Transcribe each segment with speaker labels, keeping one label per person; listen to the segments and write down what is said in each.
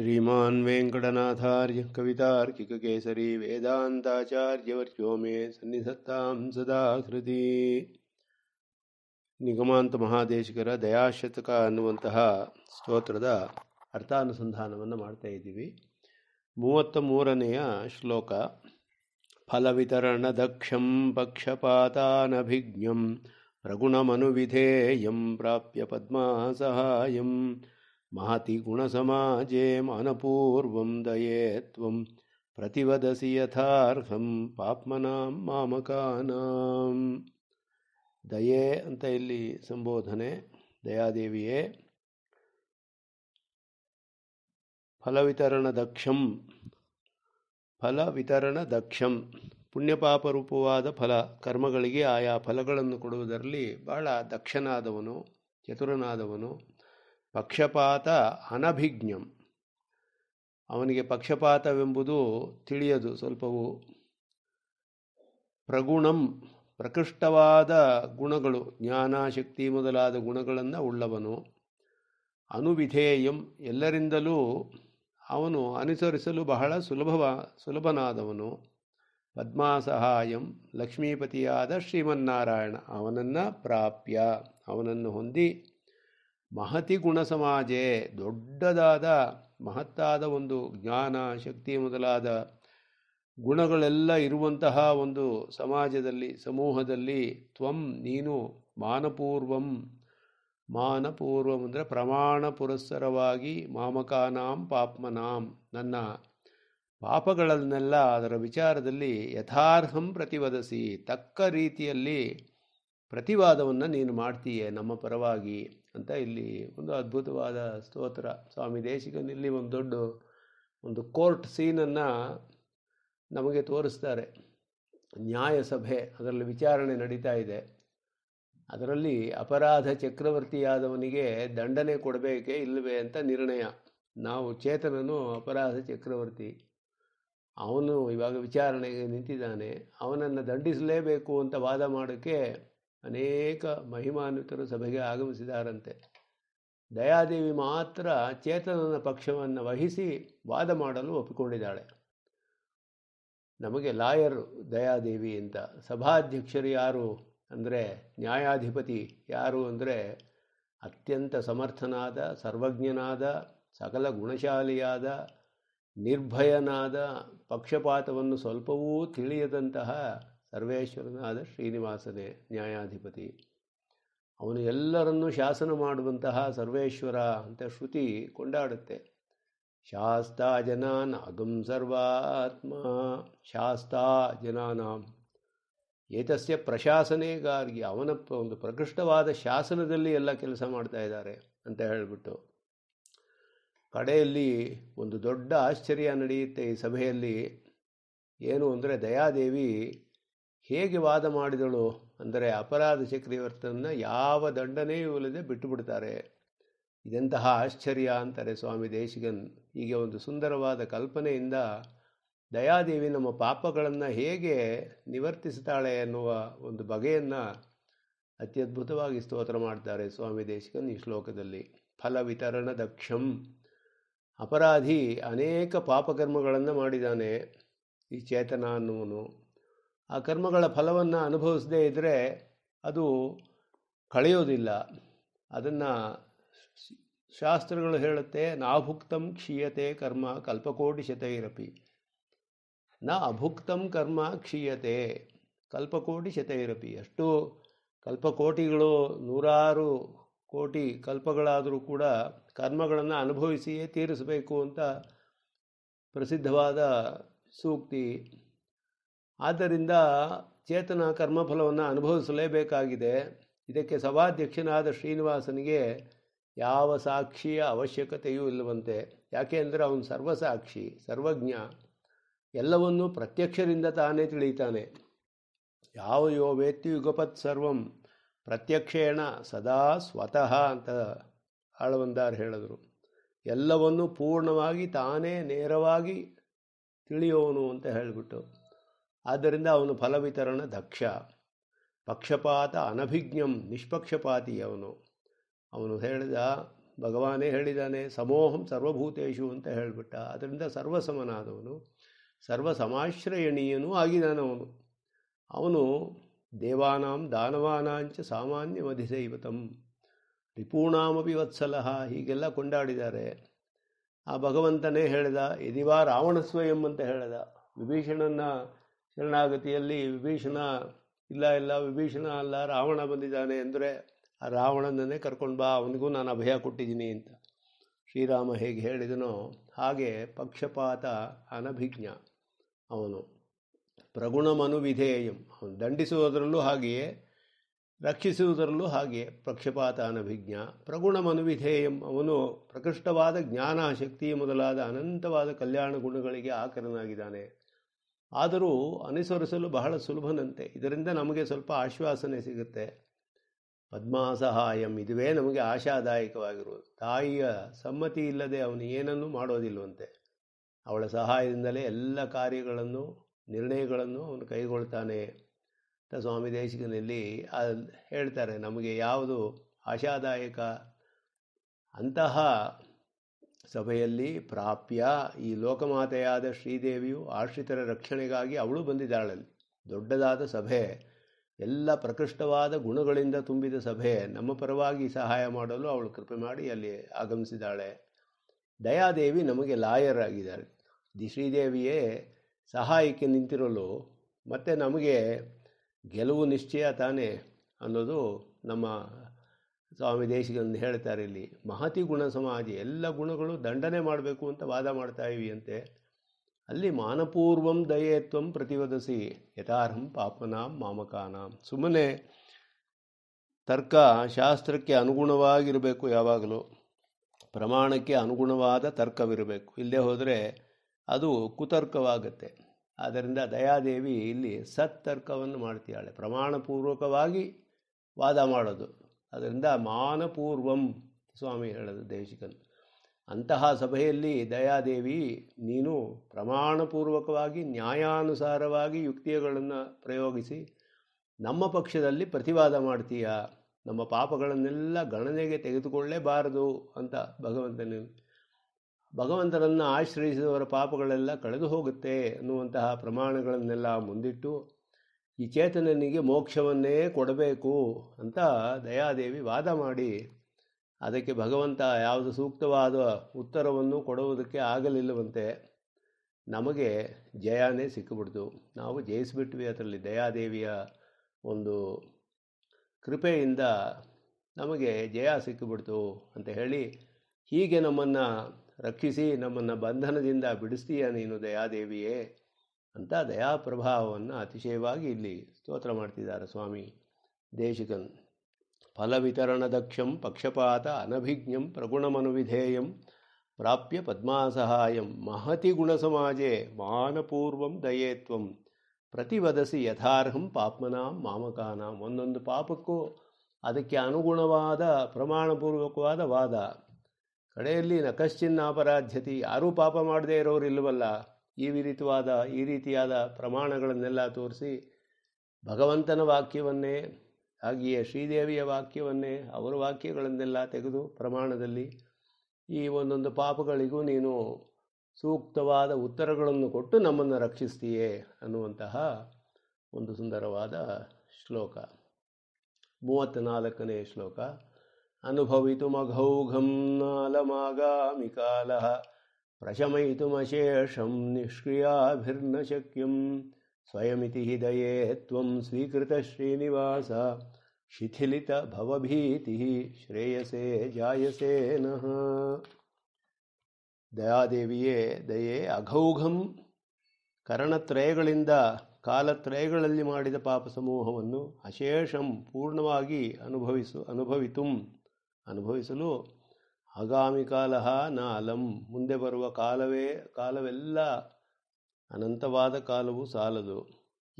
Speaker 1: वेदान्ताचार्यवर्यो मे सन्निधत्तां सदा निगमान्तमहादेशिकर दयाशतक अनुवन्तः स्तोत्र अर्थानुसन्धानी मूवत्तमूरनेय श्लोक फलवितरणदक्षं पक्षपातानभिज्ञं रगुणमनुविधेयं प्राप्य पद्मासहायं ಮಹತಿ ಗುಣಸಮಾಜೇ मानपूर्वं दये ಪ್ರತಿವದಸಿ ಯಥಾರ್ಹಂ ಪಾಪ್ಮನಾಂ ಮಾಮಕಾನಾಂ ದಯೆ ಅಂತ ಇಲ್ಲಿ ಸಂಬೋಧನೆ ದಯಾದೇವಿಯೇ ಫಲವಿತರಣ ದಕ್ಷಂ ಫಲವಿತರಣ ದಕ್ಷಂ ಪುಣ್ಯಪಾಪ ರೂಪವಾದ ಫಲ ಕರ್ಮಗಳಿಗೆ ಆಯಾ ಫಲಗಳನ್ನು ಕೊಡುವುದರಲ್ಲಿ ಬಹಳ ದಕ್ಷನಾದವನು ಚತುರನಾದವನು ಪಕ್ಷಪಾತ ಅನಭಿಜ್ಞಂ ಅವನಿಗೆ ಪಕ್ಷಪಾತವೆಂಬುದು ತಿಳಿಯದು ಸ್ವಲ್ಪವು ಪ್ರಗುಣಂ ಪ್ರಕೃಷ್ಟವಾದ ಗುಣಗಳು ಜ್ಞಾನ ಶಕ್ತಿ ಮೊದಲಾದ ಗುಣಗಳನ್ನು ಉಳ್ಳವನು ಅನುವಿಧೇಯಂ ಎಲ್ಲರಿಂದಲೂ ಅವನು ಅನುಸರಿಸಲು ಬಹಳ ಸುಲಭವ ಸುಲಭನಾದವನು ಪದ್ಮಾಸಹಾಯಂ ಲಕ್ಷ್ಮೀಪತಿಯಾದ ಶ್ರೀಮನ್ನಾರಾಯಣ ಅವನನ್ನು ಪ್ರಾಪ್ಯ ಅವನನ್ನು ಹೊಂದಿ ಮಹತಿ ಗುಣ ಸಮಾಜೆ ದೊಡ್ಡದಾದ ಮಹತ್ತಾದ ಒಂದು ಜ್ಞಾನ ಶಕ್ತಿ ಮೊದಲಾದ ಗುಣಗಳೆಲ್ಲ ಇರುವಂತಹ ಒಂದು ಸಮಾಜದಲ್ಲಿ ಸಮೂಹದಲ್ಲಿ ತ್ವಂ ನೀನು ಮಾನಪೂರ್ವಂ ಮಾನಪೂರ್ವಂ ಅಂದರೆ ಪ್ರಮಾಣ ಪುರಸ್ಸರವಾಗಿ ಮಾಮಕಾನಾಂ ಪಾಪ್ಮನಾಂ ನನ್ನ ಪಾಪಗಳನ್ನೆಲ್ಲ ಅದರ ವಿಚಾರದಲ್ಲಿ ಯಥಾರ್ಹಂ ಪ್ರತಿವದಿಸಿ ತಕ್ಕ ರೀತಿಯಲ್ಲಿ ಪ್ರತಿವಾದವನ್ನು ನೀನು ಮಾಡ್ತೀಯೆ ನಮ್ಮ ಪರವಾಗಿ ಅಂತ ಇಲ್ಲಿ ಒಂದು ಅದ್ಭುತವಾದ ಸ್ತೋತ್ರ ಸ್ವಾಮಿ ಇಲ್ಲಿ ಒಂದು ದೊಡ್ಡ ಒಂದು ಕೋರ್ಟ್ ಸೀನನ್ನು ನಮಗೆ ತೋರಿಸ್ತಾರೆ ನ್ಯಾಯಸಭೆ ಅದರಲ್ಲಿ ವಿಚಾರಣೆ ನಡೀತಾ ಇದೆ ಅದರಲ್ಲಿ ಅಪರಾಧ ಚಕ್ರವರ್ತಿಯಾದವನಿಗೆ ದಂಡನೆ ಕೊಡಬೇಕೇ ಇಲ್ಲವೇ ಅಂತ ನಿರ್ಣಯ ನಾವು ಚೇತನನು ಅಪರಾಧ ಚಕ್ರವರ್ತಿ ಅವನು ಇವಾಗ ವಿಚಾರಣೆಗೆ ನಿಂತಿದ್ದಾನೆ ಅವನನ್ನು ದಂಡಿಸಲೇಬೇಕು ಅಂತ ವಾದ ಮಾಡೋಕ್ಕೆ ಅನೇಕ ಮಹಿಮಾನ್ವಿತರು ಸಭೆಗೆ ಆಗಮಿಸಿದಾರಂತೆ ದಯಾದೇವಿ ಮಾತ್ರ ಚೇತನನ ಪಕ್ಷವನ್ನು ವಹಿಸಿ ವಾದ ಮಾಡಲು ಒಪ್ಪಿಕೊಂಡಿದ್ದಾಳೆ ನಮಗೆ ಲಾಯರು ದಯಾದೇವಿ ಅಂತ ಸಭಾಧ್ಯಕ್ಷರು ಯಾರು ಅಂದರೆ ನ್ಯಾಯಾಧಿಪತಿ ಯಾರು ಅಂದರೆ ಅತ್ಯಂತ ಸಮರ್ಥನಾದ ಸರ್ವಜ್ಞನಾದ ಸಕಲ ಗುಣಶಾಲಿಯಾದ ನಿರ್ಭಯನಾದ ಪಕ್ಷಪಾತವನ್ನು ಸ್ವಲ್ಪವೂ ತಿಳಿಯದಂತಹ ಸರ್ವೇಶ್ವರನಾದ ಶ್ರೀನಿವಾಸನೇ ನ್ಯಾಯಾಧಿಪತಿ ಅವನು ಎಲ್ಲರನ್ನೂ ಶಾಸನ ಮಾಡುವಂತಹ ಸರ್ವೇಶ್ವರ ಅಂತ ಶ್ರುತಿ ಕೊಂಡಾಡುತ್ತೆ ಶಾಸ್ತಾ ಜನಾನ್ ಅಗಂ ಸರ್ವಾತ್ಮ ಶಾಸ್ತಾ ಜನಾನಾಂ ಏತಸ್ಯ ಪ್ರಶಾಸನೆಗಾಗಿ ಅವನ ಒಂದು ಪ್ರಕೃಷ್ಟವಾದ ಶಾಸನದಲ್ಲಿ ಎಲ್ಲ ಕೆಲಸ ಮಾಡ್ತಾ ಇದ್ದಾರೆ ಅಂತ ಹೇಳಿಬಿಟ್ಟು ಕಡೆಯಲ್ಲಿ ಒಂದು ದೊಡ್ಡ ಆಶ್ಚರ್ಯ ನಡೆಯುತ್ತೆ ಈ ಸಭೆಯಲ್ಲಿ ಏನು ಅಂದರೆ ದಯಾದೇವಿ ಹೇಗೆ ವಾದ ಮಾಡಿದಳು ಅಂದರೆ ಅಪರಾಧ ಚಕ್ರವರ್ತನನ್ನು ಯಾವ ದಂಡನೆಯೂ ಇಲ್ಲದೆ ಬಿಟ್ಟುಬಿಡ್ತಾರೆ ಇದೆಂತಹ ಆಶ್ಚರ್ಯ ಅಂತಾರೆ ಸ್ವಾಮಿ ದೇಶಿಗನ್ ಹೀಗೆ ಒಂದು ಸುಂದರವಾದ ಕಲ್ಪನೆಯಿಂದ ದಯಾದೇವಿ ನಮ್ಮ ಪಾಪಗಳನ್ನು ಹೇಗೆ ನಿವರ್ತಿಸುತ್ತಾಳೆ ಎನ್ನುವ ಒಂದು ಬಗೆಯನ್ನು ಅತ್ಯದ್ಭುತವಾಗಿ ಸ್ತೋತ್ರ ಮಾಡ್ತಾರೆ ಸ್ವಾಮಿ ದೇಶಿಕನ್ ಈ ಶ್ಲೋಕದಲ್ಲಿ ಫಲ ವಿತರಣ ದಕ್ಷಂ ಅಪರಾಧಿ ಅನೇಕ ಪಾಪಕರ್ಮಗಳನ್ನು ಮಾಡಿದ್ದಾನೆ ಈ ಚೇತನ ಅನ್ನುವನು ಆ ಕರ್ಮಗಳ ಫಲವನ್ನು ಅನುಭವಿಸದೇ ಇದ್ದರೆ ಅದು ಕಳೆಯೋದಿಲ್ಲ ಅದನ್ನು ಶಾಸ್ತ್ರಗಳು ಹೇಳುತ್ತೆ ನಾಭುಕ್ತಂ ಕ್ಷೀಯತೆ ಕರ್ಮ ಕಲ್ಪಕೋಟಿ ಶತೈರಪಿ ನ ಅಭುಕ್ತಂ ಕರ್ಮ ಕ್ಷೀಯತೆ ಕಲ್ಪಕೋಟಿ ಶತೈರಪಿ ಅಷ್ಟು ಕಲ್ಪಕೋಟಿಗಳು ನೂರಾರು ಕೋಟಿ ಕಲ್ಪಗಳಾದರೂ ಕೂಡ ಕರ್ಮಗಳನ್ನು ಅನುಭವಿಸಿಯೇ ತೀರಿಸಬೇಕು ಅಂತ ಪ್ರಸಿದ್ಧವಾದ ಸೂಕ್ತಿ ಆದ್ದರಿಂದ ಚೇತನ ಕರ್ಮಫಲವನ್ನು ಅನುಭವಿಸಲೇಬೇಕಾಗಿದೆ ಇದಕ್ಕೆ ಸಭಾಧ್ಯಕ್ಷನಾದ ಶ್ರೀನಿವಾಸನಿಗೆ ಯಾವ ಸಾಕ್ಷಿಯ ಅವಶ್ಯಕತೆಯೂ ಇಲ್ಲವಂತೆ ಯಾಕೆ ಅಂದರೆ ಅವನು ಸರ್ವಸಾಕ್ಷಿ ಸರ್ವಜ್ಞ ಎಲ್ಲವನ್ನೂ ಪ್ರತ್ಯಕ್ಷರಿಂದ ತಾನೇ ತಿಳೀತಾನೆ ಯಾವ ಯೋ ವೇತ್ತಿ ಯುಗಪತ್ ಸರ್ವಂ ಪ್ರತ್ಯಕ್ಷೇಣ ಸದಾ ಸ್ವತಃ ಅಂತ ಆಳವಂದಾರ್ ಹೇಳಿದರು ಎಲ್ಲವನ್ನು ಪೂರ್ಣವಾಗಿ ತಾನೇ ನೇರವಾಗಿ ತಿಳಿಯೋನು ಅಂತ ಹೇಳಿಬಿಟ್ಟು ಆದ್ದರಿಂದ ಅವನು ಫಲವಿತರಣ ದಕ್ಷ ಪಕ್ಷಪಾತ ಅನಭಿಜ್ಞಂ ನಿಷ್ಪಕ್ಷಪಾತಿ ಅವನು ಅವನು ಹೇಳಿದ ಭಗವಾನೇ ಹೇಳಿದಾನೆ ಸಮೋಹಂ ಸರ್ವಭೂತೇಶು ಅಂತ ಹೇಳಿಬಿಟ್ಟ ಅದರಿಂದ ಸರ್ವಸಮನಾದವನು ಸರ್ವಸಮಾಶ್ರಯಣೀಯನೂ ಆಗಿದಾನವನು ಅವನು ದೇವಾನಾಂ ದಾನವಾನಾಂಚ ಸಾಮಾನ್ಯ ಮಧಿದೈವತಂ ರಿಪೂಣಾಮಪಿ ವತ್ಸಲಹ ಹೀಗೆಲ್ಲ ಕೊಂಡಾಡಿದ್ದಾರೆ ಆ ಭಗವಂತನೇ ಹೇಳಿದ ಎದಿವಾ ರಾವಣ ಸ್ವಯಂ ಅಂತ ಹೇಳಿದ ವಿಭೀಷಣನ ಶರಣಾಗತಿಯಲ್ಲಿ ವಿಭೀಷಣ ಇಲ್ಲ ಇಲ್ಲ ವಿಭೀಷಣ ಅಲ್ಲ ರಾವಣ ಬಂದಿದ್ದಾನೆ ಅಂದರೆ ಆ ರಾವಣನನ್ನೇ ಕರ್ಕೊಂಡು ಬಾ ಅವನಿಗೂ ನಾನು ಅಭಯ ಕೊಟ್ಟಿದ್ದೀನಿ ಅಂತ ಶ್ರೀರಾಮ ಹೇಗೆ ಹೇಳಿದನೋ ಹಾಗೆ ಪಕ್ಷಪಾತ ಅನಭಿಜ್ಞ ಅವನು ಪ್ರಗುಣಮನು ವಿಧೇಯಂ ಅವನು ದಂಡಿಸುವುದರಲ್ಲೂ ಹಾಗೆಯೇ ರಕ್ಷಿಸುವುದರಲ್ಲೂ ಹಾಗೆಯೇ ಪಕ್ಷಪಾತ ಅನಭಿಜ್ಞ ಪ್ರಗುಣ ವಿಧೇಯಂ ಅವನು ಪ್ರಕೃಷ್ಟವಾದ ಜ್ಞಾನ ಶಕ್ತಿ ಮೊದಲಾದ ಅನಂತವಾದ ಕಲ್ಯಾಣ ಗುಣಗಳಿಗೆ ಆಕರನಾಗಿದ್ದಾನೆ ಆದರೂ ಅನುಸರಿಸಲು ಬಹಳ ಸುಲಭನಂತೆ ಇದರಿಂದ ನಮಗೆ ಸ್ವಲ್ಪ ಆಶ್ವಾಸನೆ ಸಿಗುತ್ತೆ ಪದ್ಮಾಸಹಾಯಂ ಇದುವೇ ನಮಗೆ ಆಶಾದಾಯಕವಾಗಿರುವುದು ತಾಯಿಯ ಸಮ್ಮತಿ ಇಲ್ಲದೆ ಅವನು ಏನನ್ನೂ ಮಾಡೋದಿಲ್ಲವಂತೆ ಅವಳ ಸಹಾಯದಿಂದಲೇ ಎಲ್ಲ ಕಾರ್ಯಗಳನ್ನು ನಿರ್ಣಯಗಳನ್ನು ಅವನು ಕೈಗೊಳ್ತಾನೆ ಅಂತ ಸ್ವಾಮಿ ದೇಶಿಕನಲ್ಲಿ ಹೇಳ್ತಾರೆ ನಮಗೆ ಯಾವುದು ಆಶಾದಾಯಕ ಅಂತಹ ಸಭೆಯಲ್ಲಿ ಪ್ರಾಪ್ಯ ಈ ಲೋಕಮಾತೆಯಾದ ಶ್ರೀದೇವಿಯು ಆಶ್ರಿತರ ರಕ್ಷಣೆಗಾಗಿ ಅವಳು ಬಂದಿದ್ದಾಳಲ್ಲಿ ದೊಡ್ಡದಾದ ಸಭೆ ಎಲ್ಲ ಪ್ರಕೃಷ್ಟವಾದ ಗುಣಗಳಿಂದ ತುಂಬಿದ ಸಭೆ ನಮ್ಮ ಪರವಾಗಿ ಸಹಾಯ ಮಾಡಲು ಅವಳು ಕೃಪೆ ಮಾಡಿ ಅಲ್ಲಿ ಆಗಮಿಸಿದ್ದಾಳೆ ದಯಾದೇವಿ ನಮಗೆ ಲಾಯರ್ ಆಗಿದ್ದಾಳೆ ದಿ ಶ್ರೀದೇವಿಯೇ ಸಹಾಯಕ್ಕೆ ನಿಂತಿರಲು ಮತ್ತು ನಮಗೆ ಗೆಲುವು ನಿಶ್ಚಯ ತಾನೇ ಅನ್ನೋದು ನಮ್ಮ ಸ್ವಾಮಿ ದೇಶಿಗೊಂದು ಹೇಳ್ತಾರೆ ಇಲ್ಲಿ ಮಹತಿ ಗುಣ ಸಮಾಧಿ ಎಲ್ಲ ಗುಣಗಳು ದಂಡನೆ ಮಾಡಬೇಕು ಅಂತ ವಾದ ಮಾಡ್ತಾ ಅಂತೆ ಅಲ್ಲಿ ಮಾನಪೂರ್ವಂ ದಯೇತ್ವಂ ಪ್ರತಿವದಸಿ ಯಥಾರ್ಹಂ ಪಾಪನಾಂ ಮಾಮಕಾನಾಂ ಸುಮ್ಮನೆ ತರ್ಕ ಶಾಸ್ತ್ರಕ್ಕೆ ಅನುಗುಣವಾಗಿರಬೇಕು ಯಾವಾಗಲೂ ಪ್ರಮಾಣಕ್ಕೆ ಅನುಗುಣವಾದ ತರ್ಕವಿರಬೇಕು ಇಲ್ಲದೆ ಹೋದರೆ ಅದು ಕುತರ್ಕವಾಗುತ್ತೆ ಆದ್ದರಿಂದ ದಯಾದೇವಿ ಇಲ್ಲಿ ಸತ್ತರ್ಕವನ್ನು ಮಾಡ್ತೀಯಾಳೆ ಪ್ರಮಾಣಪೂರ್ವಕವಾಗಿ ವಾದ ಮಾಡೋದು ಅದರಿಂದ ಮಾನಪೂರ್ವಂ ಸ್ವಾಮಿ ಹೇಳೋದು ದೇಶಿಕನ್ ಅಂತಹ ಸಭೆಯಲ್ಲಿ ದಯಾದೇವಿ ನೀನು ಪ್ರಮಾಣಪೂರ್ವಕವಾಗಿ ನ್ಯಾಯಾನುಸಾರವಾಗಿ ಯುಕ್ತಿಗಳನ್ನು ಪ್ರಯೋಗಿಸಿ ನಮ್ಮ ಪಕ್ಷದಲ್ಲಿ ಪ್ರತಿವಾದ ಮಾಡ್ತೀಯ ನಮ್ಮ ಪಾಪಗಳನ್ನೆಲ್ಲ ಗಣನೆಗೆ ತೆಗೆದುಕೊಳ್ಳೇಬಾರದು ಅಂತ ಭಗವಂತನ ಭಗವಂತನನ್ನು ಆಶ್ರಯಿಸಿದವರ ಪಾಪಗಳೆಲ್ಲ ಕಳೆದು ಹೋಗುತ್ತೆ ಅನ್ನುವಂತಹ ಪ್ರಮಾಣಗಳನ್ನೆಲ್ಲ ಮುಂದಿಟ್ಟು ಈ ಚೇತನನಿಗೆ ಮೋಕ್ಷವನ್ನೇ ಕೊಡಬೇಕು ಅಂತ ದಯಾದೇವಿ ವಾದ ಮಾಡಿ ಅದಕ್ಕೆ ಭಗವಂತ ಯಾವುದು ಸೂಕ್ತವಾದ ಉತ್ತರವನ್ನು ಕೊಡುವುದಕ್ಕೆ ಆಗಲಿಲ್ಲವಂತೆ ನಮಗೆ ಜಯನೇ ಸಿಕ್ಕಿಬಿಡ್ತು ನಾವು ಜಯಿಸಿಬಿಟ್ವಿ ಅದರಲ್ಲಿ ದಯಾದೇವಿಯ ಒಂದು ಕೃಪೆಯಿಂದ ನಮಗೆ ಜಯ ಸಿಕ್ಕಿಬಿಡ್ತು ಅಂತ ಹೇಳಿ ಹೀಗೆ ನಮ್ಮನ್ನು ರಕ್ಷಿಸಿ ನಮ್ಮನ್ನು ಬಂಧನದಿಂದ ಬಿಡಿಸ್ತೀಯ ನೀನು ದಯಾದೇವಿಯೇ ಅಂತ ದಯಾಪ್ರಭಾವವನ್ನು ಅತಿಶಯವಾಗಿ ಇಲ್ಲಿ ಸ್ತೋತ್ರ ಮಾಡ್ತಿದ್ದಾರೆ ಸ್ವಾಮಿ ದೇಶಿಕನ್ ಫಲವಿತರಣದಕ್ಷಂ ಪಕ್ಷಪಾತ ಅನಭಿಜ್ಞಂ ಪ್ರಗುಣಮನುವಿಧೇಯಂ ಪ್ರಾಪ್ಯ ಪದ್ಮಾಸಹಾಯಂ ಮಹತಿ ಗುಣಸಮಾಜೇ ಮಾನಪೂರ್ವಂ ದಯೇತ್ವಂ ಪ್ರತಿವದಸಿ ಯಥಾರ್ಹಂ ಪಾಪ್ಮನಾಂ ಮಾಮಕಾನಾಂ ಒಂದೊಂದು ಪಾಪಕ್ಕೂ ಅದಕ್ಕೆ ಅನುಗುಣವಾದ ಪ್ರಮಾಣಪೂರ್ವಕವಾದ ವಾದ ಕಡೆಯಲ್ಲಿ ನಕಶ್ಚಿನ್ನಾಪರಾಧ್ಯತಿ ಯಾರೂ ಪಾಪ ಮಾಡದೇ ಇರೋರು ಇಲ್ಲವಲ್ಲ ಈ ವಿರಿತವಾದ ಈ ರೀತಿಯಾದ ಪ್ರಮಾಣಗಳನ್ನೆಲ್ಲ ತೋರಿಸಿ ಭಗವಂತನ ವಾಕ್ಯವನ್ನೇ ಹಾಗೆಯೇ ಶ್ರೀದೇವಿಯ ವಾಕ್ಯವನ್ನೇ ಅವರ ವಾಕ್ಯಗಳನ್ನೆಲ್ಲ ತೆಗೆದು ಪ್ರಮಾಣದಲ್ಲಿ ಈ ಒಂದೊಂದು ಪಾಪಗಳಿಗೂ ನೀನು ಸೂಕ್ತವಾದ ಉತ್ತರಗಳನ್ನು ಕೊಟ್ಟು ನಮ್ಮನ್ನು ರಕ್ಷಿಸ್ತೀಯೇ ಅನ್ನುವಂತಹ ಒಂದು ಸುಂದರವಾದ ಶ್ಲೋಕ ಮೂವತ್ತ್ನಾಲ್ಕನೇ ಶ್ಲೋಕ ಅನುಭವಿತು ಮಘೌಘಂ ನಾಲಮಾಗಾಮಿ ಕಾಲ ಪ್ರಶಮಯಿತುಮಶೇಷಂ ಅಶೇಷ್ರಿಯರ್ನ ಶಕ್ಯಂ ಸ್ವಯಂತಿ ದಯೇ ತ್ವ ಸ್ವೀಕೃತ ಶ್ರೀನಿವಾಸ ಶಿಥಿಲಿತ ಭವೀತಿ ಶ್ರೇಯಸೇ ದಯಾದೇವಿಯೇ ದಯೆ ದಯೇ ಕರಣತ್ರಯಗಳಿಂದ ಕಾಲತ್ರಯಗಳಲ್ಲಿ ಮಾಡಿದ ಪಾಪ ಸಮೂಹವನ್ನು ಅಶೇಷಂ ಪೂರ್ಣವಾಗಿ ಅನುಭವಿಸು ಅನುಭವಿತು ಅನುಭವಿಸಲು ಆಗಾಮಿ ನ ಅಲಂ ಮುಂದೆ ಬರುವ ಕಾಲವೇ ಕಾಲವೆಲ್ಲ ಅನಂತವಾದ ಕಾಲವು ಸಾಲದು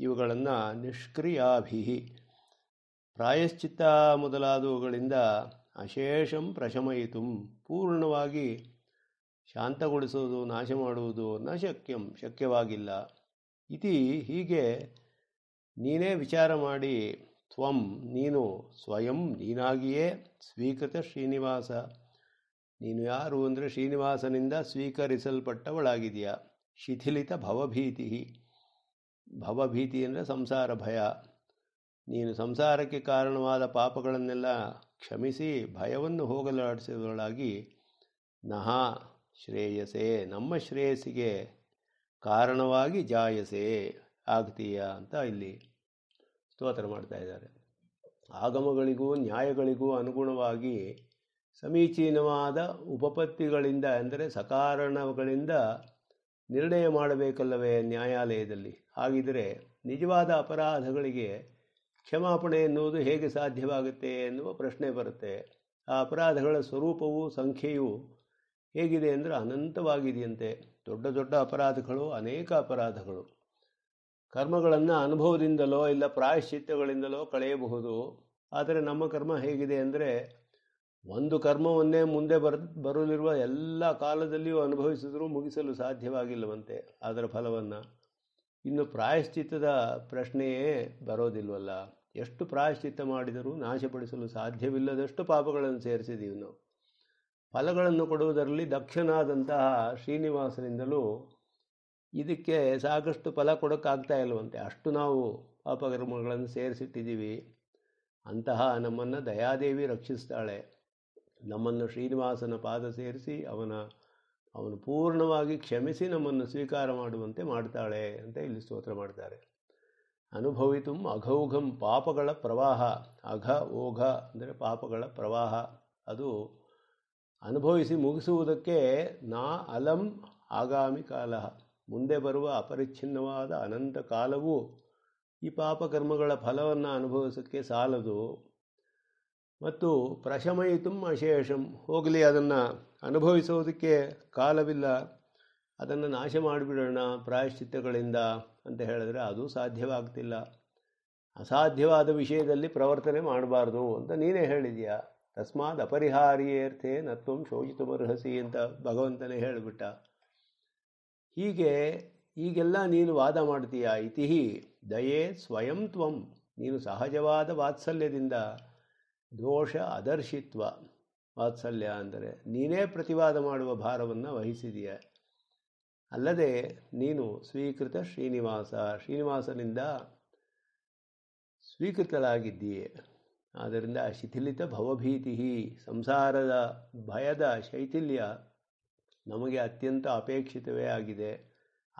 Speaker 1: ಇವುಗಳನ್ನು ನಿಷ್ಕ್ರಿಯಾಭಿ ಪ್ರಾಯಶ್ಚಿತ್ತ ಮೊದಲಾದವುಗಳಿಂದ ಅಶೇಷಂ ಪ್ರಶಮಯಿತು ಪೂರ್ಣವಾಗಿ ಶಾಂತಗೊಳಿಸುವುದು ನಾಶ ಮಾಡುವುದು ನ ಶಕ್ಯಂ ಶಕ್ಯವಾಗಿಲ್ಲ ಇತಿ ಹೀಗೆ ನೀನೇ ವಿಚಾರ ಮಾಡಿ ತ್ವಂ ನೀನು ಸ್ವಯಂ ನೀನಾಗಿಯೇ ಸ್ವೀಕೃತ ಶ್ರೀನಿವಾಸ ನೀನು ಯಾರು ಅಂದರೆ ಶ್ರೀನಿವಾಸನಿಂದ ಸ್ವೀಕರಿಸಲ್ಪಟ್ಟವಳಾಗಿದೆಯಾ ಶಿಥಿಲಿತ ಭವಭೀತಿ ಭವಭೀತಿ ಅಂದರೆ ಸಂಸಾರ ಭಯ ನೀನು ಸಂಸಾರಕ್ಕೆ ಕಾರಣವಾದ ಪಾಪಗಳನ್ನೆಲ್ಲ ಕ್ಷಮಿಸಿ ಭಯವನ್ನು ಹೋಗಲಾಡಿಸಿದವಳಾಗಿ ನಹ ಶ್ರೇಯಸೆ ನಮ್ಮ ಶ್ರೇಯಸ್ಸಿಗೆ ಕಾರಣವಾಗಿ ಜಾಯಸೆ ಆಗ್ತೀಯ ಅಂತ ಇಲ್ಲಿ ಸ್ತೋತ್ರ ಮಾಡ್ತಾ ಇದ್ದಾರೆ ಆಗಮಗಳಿಗೂ ನ್ಯಾಯಗಳಿಗೂ ಅನುಗುಣವಾಗಿ ಸಮೀಚೀನವಾದ ಉಪಪತ್ತಿಗಳಿಂದ ಅಂದರೆ ಸಕಾರಣಗಳಿಂದ ನಿರ್ಣಯ ಮಾಡಬೇಕಲ್ಲವೇ ನ್ಯಾಯಾಲಯದಲ್ಲಿ ಹಾಗಿದ್ದರೆ ನಿಜವಾದ ಅಪರಾಧಗಳಿಗೆ ಕ್ಷಮಾಪಣೆ ಎನ್ನುವುದು ಹೇಗೆ ಸಾಧ್ಯವಾಗುತ್ತೆ ಎನ್ನುವ ಪ್ರಶ್ನೆ ಬರುತ್ತೆ ಆ ಅಪರಾಧಗಳ ಸ್ವರೂಪವು ಸಂಖ್ಯೆಯು ಹೇಗಿದೆ ಅಂದರೆ ಅನಂತವಾಗಿದೆಯಂತೆ ದೊಡ್ಡ ದೊಡ್ಡ ಅಪರಾಧಗಳು ಅನೇಕ ಅಪರಾಧಗಳು ಕರ್ಮಗಳನ್ನು ಅನುಭವದಿಂದಲೋ ಇಲ್ಲ ಪ್ರಾಯಶ್ಚಿತ್ತಗಳಿಂದಲೋ ಕಳೆಯಬಹುದು ಆದರೆ ನಮ್ಮ ಕರ್ಮ ಹೇಗಿದೆ ಅಂದರೆ ಒಂದು ಕರ್ಮವನ್ನೇ ಮುಂದೆ ಬರ ಬರಲಿರುವ ಎಲ್ಲ ಕಾಲದಲ್ಲಿಯೂ ಅನುಭವಿಸಿದರೂ ಮುಗಿಸಲು ಸಾಧ್ಯವಾಗಿಲ್ಲವಂತೆ ಅದರ ಫಲವನ್ನು ಇನ್ನು ಪ್ರಾಯಶ್ಚಿತ್ತದ ಪ್ರಶ್ನೆಯೇ ಬರೋದಿಲ್ವಲ್ಲ ಎಷ್ಟು ಪ್ರಾಯಶ್ಚಿತ್ತ ಮಾಡಿದರೂ ನಾಶಪಡಿಸಲು ಸಾಧ್ಯವಿಲ್ಲದಷ್ಟು ಪಾಪಗಳನ್ನು ಸೇರಿಸಿದ್ದೀವಿ ನಾವು ಫಲಗಳನ್ನು ಕೊಡುವುದರಲ್ಲಿ ದಕ್ಷನಾದಂತಹ ಶ್ರೀನಿವಾಸನಿಂದಲೂ ಇದಕ್ಕೆ ಸಾಕಷ್ಟು ಫಲ ಕೊಡೋಕ್ಕಾಗ್ತಾ ಇಲ್ಲವಂತೆ ಅಷ್ಟು ನಾವು ಅಪಕರ್ಮಗಳನ್ನು ಸೇರಿಸಿಟ್ಟಿದ್ದೀವಿ ಅಂತಹ ನಮ್ಮನ್ನು ದಯಾದೇವಿ ರಕ್ಷಿಸ್ತಾಳೆ ನಮ್ಮನ್ನು ಶ್ರೀನಿವಾಸನ ಪಾದ ಸೇರಿಸಿ ಅವನ ಅವನು ಪೂರ್ಣವಾಗಿ ಕ್ಷಮಿಸಿ ನಮ್ಮನ್ನು ಸ್ವೀಕಾರ ಮಾಡುವಂತೆ ಮಾಡ್ತಾಳೆ ಅಂತ ಇಲ್ಲಿ ಸ್ತೋತ್ರ ಮಾಡ್ತಾರೆ ಅನುಭವಿತು ಅಘೌಘಂ ಪಾಪಗಳ ಪ್ರವಾಹ ಅಘ ಓಘ ಅಂದರೆ ಪಾಪಗಳ ಪ್ರವಾಹ ಅದು ಅನುಭವಿಸಿ ಮುಗಿಸುವುದಕ್ಕೆ ನಾ ಅಲಂ ಆಗಾಮಿ ಕಾಲ ಮುಂದೆ ಬರುವ ಅಪರಿಚ್ಛಿನ್ನವಾದ ಅನಂತ ಕಾಲವು ಈ ಪಾಪಕರ್ಮಗಳ ಫಲವನ್ನು ಅನುಭವಿಸೋಕ್ಕೆ ಸಾಲದು ಮತ್ತು ಪ್ರಶಮಯಿತುಂ ಅಶೇಷಂ ಹೋಗಲಿ ಅದನ್ನು ಅನುಭವಿಸೋದಕ್ಕೆ ಕಾಲವಿಲ್ಲ ಅದನ್ನು ನಾಶ ಮಾಡಿಬಿಡೋಣ ಪ್ರಾಯಶ್ಚಿತ್ತಗಳಿಂದ ಅಂತ ಹೇಳಿದ್ರೆ ಅದು ಸಾಧ್ಯವಾಗ್ತಿಲ್ಲ ಅಸಾಧ್ಯವಾದ ವಿಷಯದಲ್ಲಿ ಪ್ರವರ್ತನೆ ಮಾಡಬಾರ್ದು ಅಂತ ನೀನೇ ಹೇಳಿದೆಯಾ ತಸ್ಮಾತ್ ಅಪರಿಹಾರಿಯೇರ್ಥೆ ನತ್ವಂ ಶೋಚಿತಮರ್ಹಸಿ ಅಂತ ಭಗವಂತನೇ ಹೇಳಿಬಿಟ್ಟ ಹೀಗೆ ಈಗೆಲ್ಲ ನೀನು ವಾದ ಮಾಡ್ತೀಯಾ ಇತಿಹಿ ದಯೇ ಸ್ವಯಂ ತ್ವಂ ನೀನು ಸಹಜವಾದ ವಾತ್ಸಲ್ಯದಿಂದ ದೋಷ ಅದರ್ಶಿತ್ವ ವಾತ್ಸಲ್ಯ ಅಂದರೆ ನೀನೇ ಪ್ರತಿವಾದ ಮಾಡುವ ಭಾರವನ್ನು ವಹಿಸಿದೀಯ ಅಲ್ಲದೆ ನೀನು ಸ್ವೀಕೃತ ಶ್ರೀನಿವಾಸ ಶ್ರೀನಿವಾಸನಿಂದ ಸ್ವೀಕೃತರಾಗಿದ್ದೀಯೆ ಆದ್ದರಿಂದ ಶಿಥಿಲಿತ ಭವಭೀತಿ ಸಂಸಾರದ ಭಯದ ಶೈಥಿಲ್ಯ ನಮಗೆ ಅತ್ಯಂತ ಅಪೇಕ್ಷಿತವೇ ಆಗಿದೆ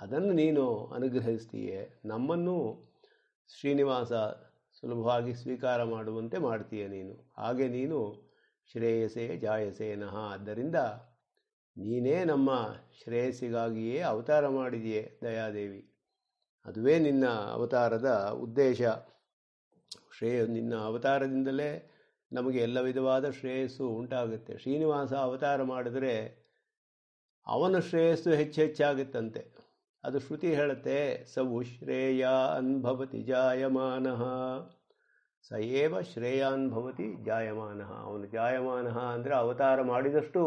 Speaker 1: ಅದನ್ನು ನೀನು ಅನುಗ್ರಹಿಸ್ತೀಯೇ ನಮ್ಮನ್ನು ಶ್ರೀನಿವಾಸ ಸುಲಭವಾಗಿ ಸ್ವೀಕಾರ ಮಾಡುವಂತೆ ಮಾಡ್ತೀಯ ನೀನು ಹಾಗೆ ನೀನು ಶ್ರೇಯಸೇ ಜಾಯಸೇ ನಹ ಆದ್ದರಿಂದ ನೀನೇ ನಮ್ಮ ಶ್ರೇಯಸ್ಸಿಗಾಗಿಯೇ ಅವತಾರ ಮಾಡಿದೆಯೇ ದಯಾದೇವಿ ಅದುವೇ ನಿನ್ನ ಅವತಾರದ ಉದ್ದೇಶ ಶ್ರೇಯ ನಿನ್ನ ಅವತಾರದಿಂದಲೇ ನಮಗೆ ಎಲ್ಲ ವಿಧವಾದ ಶ್ರೇಯಸ್ಸು ಉಂಟಾಗುತ್ತೆ ಶ್ರೀನಿವಾಸ ಅವತಾರ ಮಾಡಿದರೆ ಅವನ ಶ್ರೇಯಸ್ಸು ಹೆಚ್ಚು ಹೆಚ್ಚಾಗುತ್ತಂತೆ ಅದು ಶ್ರುತಿ ಹೇಳುತ್ತೆ ಸವು ಶ್ರೇಯಾ ಅನ್ಭವತಿ ಜಾಯಮಾನ ಸ ಏವ ಜಾಯಮಾನ ಅವನು ಜಾಯಮಾನ ಅಂದರೆ ಅವತಾರ ಮಾಡಿದಷ್ಟು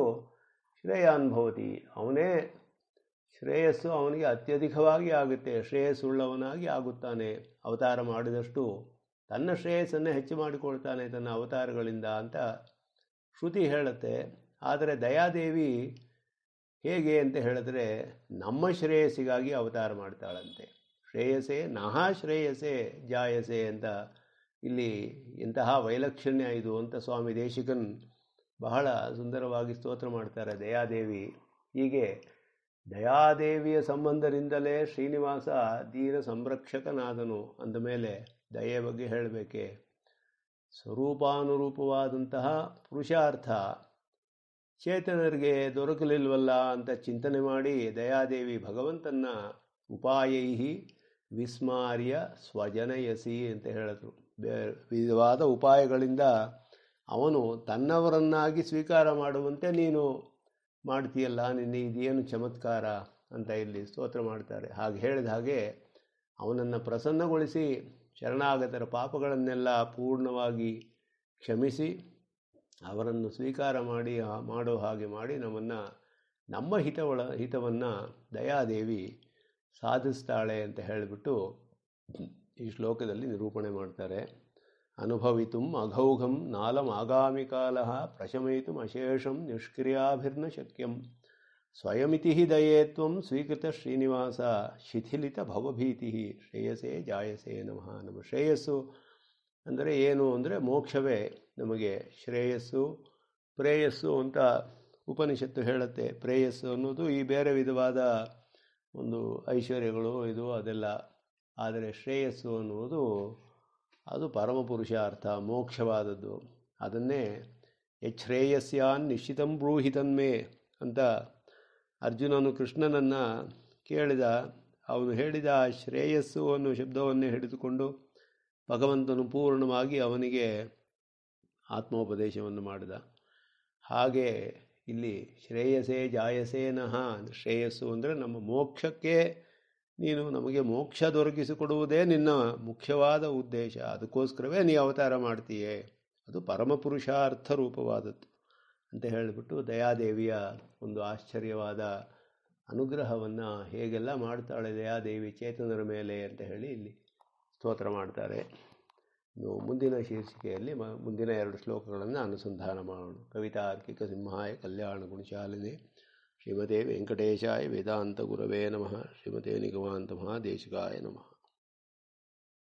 Speaker 1: ಶ್ರೇಯಾನ್ಭವತಿ ಅವನೇ ಶ್ರೇಯಸ್ಸು ಅವನಿಗೆ ಅತ್ಯಧಿಕವಾಗಿ ಆಗುತ್ತೆ ಶ್ರೇಯಸ್ಸುಳ್ಳವನಾಗಿ ಆಗುತ್ತಾನೆ ಅವತಾರ ಮಾಡಿದಷ್ಟು ತನ್ನ ಶ್ರೇಯಸ್ಸನ್ನು ಹೆಚ್ಚು ಮಾಡಿಕೊಳ್ತಾನೆ ತನ್ನ ಅವತಾರಗಳಿಂದ ಅಂತ ಶ್ರುತಿ ಹೇಳುತ್ತೆ ಆದರೆ ದಯಾದೇವಿ ಹೇಗೆ ಅಂತ ಹೇಳಿದ್ರೆ ನಮ್ಮ ಶ್ರೇಯಸ್ಸಿಗಾಗಿ ಅವತಾರ ಮಾಡ್ತಾಳಂತೆ ಶ್ರೇಯಸೆ ನಹ ಶ್ರೇಯಸೆ ಜಾಯಸೆ ಅಂತ ಇಲ್ಲಿ ಇಂತಹ ವೈಲಕ್ಷಣ್ಯ ಇದು ಅಂತ ಸ್ವಾಮಿ ದೇಶಿಕನ್ ಬಹಳ ಸುಂದರವಾಗಿ ಸ್ತೋತ್ರ ಮಾಡ್ತಾರೆ ದಯಾದೇವಿ ಹೀಗೆ ದಯಾದೇವಿಯ ಸಂಬಂಧದಿಂದಲೇ ಶ್ರೀನಿವಾಸ ದೀನ ಸಂರಕ್ಷಕನಾದನು ಅಂದಮೇಲೆ ದಯೆ ಬಗ್ಗೆ ಹೇಳಬೇಕೆ ಸ್ವರೂಪಾನುರೂಪವಾದಂತಹ ಪುರುಷಾರ್ಥ ಚೇತನರಿಗೆ ದೊರಕಲಿಲ್ವಲ್ಲ ಅಂತ ಚಿಂತನೆ ಮಾಡಿ ದಯಾದೇವಿ ಭಗವಂತನ ಉಪಾಯೈಹಿ ವಿಸ್ಮಾರ್ಯ ಸ್ವಜನಯಸಿ ಅಂತ ಹೇಳಿದ್ರು ವಿಧವಾದ ಉಪಾಯಗಳಿಂದ ಅವನು ತನ್ನವರನ್ನಾಗಿ ಸ್ವೀಕಾರ ಮಾಡುವಂತೆ ನೀನು ಮಾಡ್ತೀಯಲ್ಲ ನಿನ್ನ ಇದೇನು ಚಮತ್ಕಾರ ಅಂತ ಇಲ್ಲಿ ಸ್ತೋತ್ರ ಮಾಡ್ತಾರೆ ಹಾಗೆ ಹೇಳಿದ ಹಾಗೆ ಅವನನ್ನು ಪ್ರಸನ್ನಗೊಳಿಸಿ ಶರಣಾಗತರ ಪಾಪಗಳನ್ನೆಲ್ಲ ಪೂರ್ಣವಾಗಿ ಕ್ಷಮಿಸಿ ಅವರನ್ನು ಸ್ವೀಕಾರ ಮಾಡಿ ಮಾಡೋ ಹಾಗೆ ಮಾಡಿ ನಮ್ಮನ್ನು ನಮ್ಮ ಹಿತವಳ ಹಿತವನ್ನು ದಯಾದೇವಿ ಸಾಧಿಸ್ತಾಳೆ ಅಂತ ಹೇಳಿಬಿಟ್ಟು ಈ ಶ್ಲೋಕದಲ್ಲಿ ನಿರೂಪಣೆ ಮಾಡ್ತಾರೆ ಅನುಭವಿತುಂ ಅಘೌಘಂ ನಾಲಂ ಆಗಾಮಿ ಕಾಲ ಪ್ರಶಮಯಿತು ಅಶೇಷಂ ನಿಷ್ಕ್ರಿಯಾಭಿರ್ನ ಶಕ್ಯಂ ಸ್ವಯಮಿತಿ ದಯೇತ್ವ ಸ್ವೀಕೃತ ಶ್ರೀನಿವಾಸ ಶಿಥಿಲಿತ ಭವಭೀತಿ ಶ್ರೇಯಸೇ ಜಾಯಸೇ ನಮಃ ನಮ ಶ್ರೇಯಸ್ಸು ಅಂದರೆ ಏನು ಅಂದರೆ ಮೋಕ್ಷವೇ ನಮಗೆ ಶ್ರೇಯಸ್ಸು ಪ್ರೇಯಸ್ಸು ಅಂತ ಉಪನಿಷತ್ತು ಹೇಳುತ್ತೆ ಪ್ರೇಯಸ್ಸು ಅನ್ನೋದು ಈ ಬೇರೆ ವಿಧವಾದ ಒಂದು ಐಶ್ವರ್ಯಗಳು ಇದು ಅದೆಲ್ಲ ಆದರೆ ಶ್ರೇಯಸ್ಸು ಅನ್ನುವುದು ಅದು ಪರಮಪುರುಷ ಅರ್ಥ ಮೋಕ್ಷವಾದದ್ದು ಅದನ್ನೇ ಯಶ್ರೇಯಸ್ಯಾನ್ ನಿಶ್ಚಿತಂ ಬ್ರೂಹಿತನ್ಮೇ ಅಂತ ಅರ್ಜುನನು ಕೃಷ್ಣನನ್ನು ಕೇಳಿದ ಅವನು ಹೇಳಿದ ಶ್ರೇಯಸ್ಸು ಅನ್ನುವ ಶಬ್ದವನ್ನೇ ಹಿಡಿದುಕೊಂಡು ಭಗವಂತನು ಪೂರ್ಣವಾಗಿ ಅವನಿಗೆ ಆತ್ಮೋಪದೇಶವನ್ನು ಮಾಡಿದ ಹಾಗೆ ಇಲ್ಲಿ ಶ್ರೇಯಸೇ ಜಾಯಸೇ ಶ್ರೇಯಸ್ಸು ಅಂದರೆ ನಮ್ಮ ಮೋಕ್ಷಕ್ಕೆ ನೀನು ನಮಗೆ ಮೋಕ್ಷ ದೊರಕಿಸಿಕೊಡುವುದೇ ನಿನ್ನ ಮುಖ್ಯವಾದ ಉದ್ದೇಶ ಅದಕ್ಕೋಸ್ಕರವೇ ನೀ ಅವತಾರ ಮಾಡ್ತೀಯೇ ಅದು ಪರಮಪುರುಷಾರ್ಥ ರೂಪವಾದದ್ದು ಅಂತ ಹೇಳಿಬಿಟ್ಟು ದಯಾದೇವಿಯ ಒಂದು ಆಶ್ಚರ್ಯವಾದ ಅನುಗ್ರಹವನ್ನು ಹೇಗೆಲ್ಲ ಮಾಡ್ತಾಳೆ ದಯಾದೇವಿ ಚೇತನರ ಮೇಲೆ ಅಂತ ಹೇಳಿ ಇಲ್ಲಿ ಸ್ತೋತ್ರ ಮಾಡ್ತಾರೆ ಮುಂದಿನ ಶೀರ್ಷಿಕೆಯಲ್ಲಿ ಮ ಮುಂದಿನ ಎರಡು ಶ್ಲೋಕಗಳನ್ನು ಅನುಸಂಧಾನ ಮಾಡೋಣ ಕವಿತಾರ್ಕಿಕ ಸಿಂಹಾಯ ಕಲ್ಯಾಣ ಗುಣಶಾಲಿನಿ ಶ್ರೀಮತೆ ವೆಂಕಟೇಶಾಯ ವೇದಾಂತ ಗುರವೇ ನಮಃ ಶ್ರೀಮತೆ ನಿಗಮಾಂತ ಮಹಾದೇಶಿಕಾಯ ನಮಃ